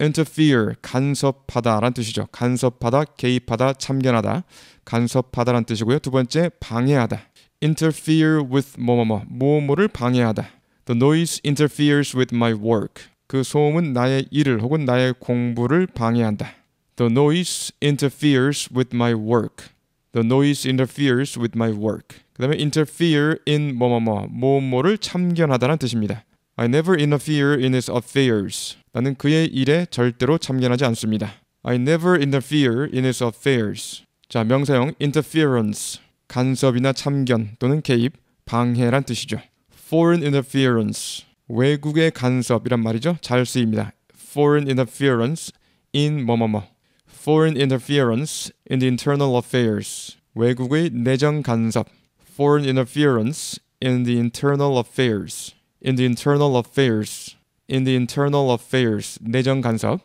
interfere 간섭하다라는 뜻이죠. 간섭하다, 개입하다, 참견하다. 간섭하다라는 뜻이고요. 두 번째 방해하다. interfere with 뭐뭐뭐 뭐뭐를 방해하다. The noise interferes with my work. 그 소음은 나의 일을 혹은 나의 공부를 방해한다. The noise interferes with my work. The noise interferes with my work. 그다음에 interfere in 뭐뭐뭐 뭐뭐를 참견하다라는 뜻입니다. I never interfere in his affairs. 나는 그의 일에 절대로 참견하지 않습니다. I never interfere in his affairs. 자, 명사형 interference. 간섭이나 참견 또는 개입, 방해란 뜻이죠. foreign interference. 외국의 간섭이란 말이죠. 잘 쓰입니다. foreign interference in 뭐뭐뭐. foreign interference in the internal affairs. 외국의 내정 간섭. foreign interference in the internal affairs. in the internal affairs in the internal affairs 내정 간섭